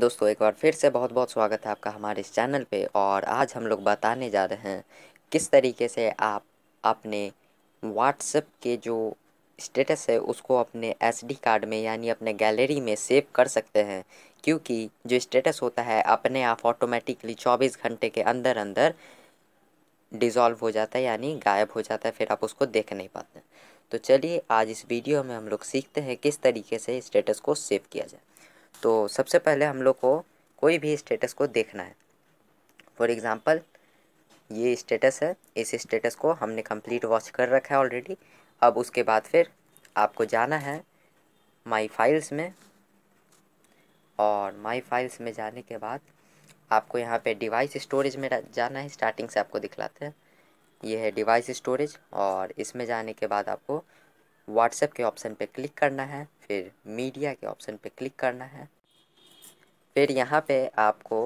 दोस्तों एक बार फिर से बहुत बहुत स्वागत है आपका हमारे इस चैनल पे और आज हम लोग बताने जा रहे हैं किस तरीके से आप अपने व्हाट्सएप के जो स्टेटस है उसको अपने एसडी कार्ड में यानी अपने गैलरी में सेव कर सकते हैं क्योंकि जो स्टेटस होता है अपने आप ऑटोमेटिकली चौबीस घंटे के अंदर अंदर डिज़ोल्व हो जाता है यानी गायब हो जाता है फिर आप उसको देख नहीं पाते तो चलिए आज इस वीडियो में हम लोग सीखते हैं किस तरीके से स्टेटस को सेव किया जाए तो सबसे पहले हम लोग को कोई भी स्टेटस को देखना है फॉर एग्ज़ाम्पल ये स्टेटस है इस स्टेटस को हमने कंप्लीट वॉच कर रखा है ऑलरेडी अब उसके बाद फिर आपको जाना है माई फाइल्स में और माई फाइल्स में जाने के बाद आपको यहाँ पे डिवाइस स्टोरेज में जाना है स्टार्टिंग से आपको दिखलाते हैं ये है डिवाइस स्टोरेज और इसमें जाने के बाद आपको व्हाट्सएप के ऑप्शन पे क्लिक करना है फिर मीडिया के ऑप्शन पर क्लिक करना है फिर यहाँ पे आपको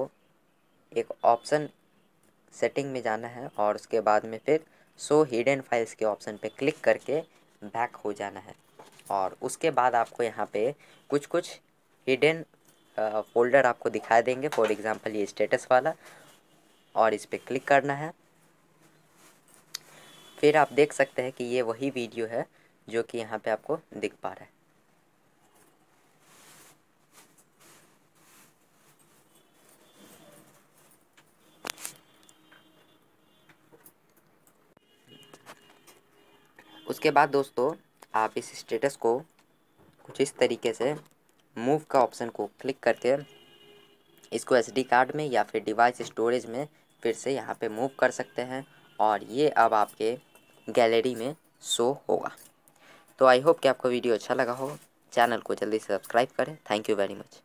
एक ऑप्शन सेटिंग में जाना है और उसके बाद में फिर सो हिडन फाइल्स के ऑप्शन पे क्लिक करके बैक हो जाना है और उसके बाद आपको यहाँ पे कुछ कुछ हिडन फोल्डर आपको दिखाई देंगे फॉर एग्ज़ाम्पल ये स्टेटस वाला और इस पर क्लिक करना है फिर आप देख सकते हैं कि ये वही वीडियो है जो कि यहाँ पे आपको दिख पा रहा है उसके बाद दोस्तों आप इस स्टेटस को कुछ इस तरीके से मूव का ऑप्शन को क्लिक करके इसको एसडी कार्ड में या फिर डिवाइस स्टोरेज में फिर से यहाँ पे मूव कर सकते हैं और ये अब आपके गैलरी में शो होगा तो आई होप कि आपको वीडियो अच्छा लगा हो चैनल को जल्दी से सब्सक्राइब करें थैंक यू वेरी मच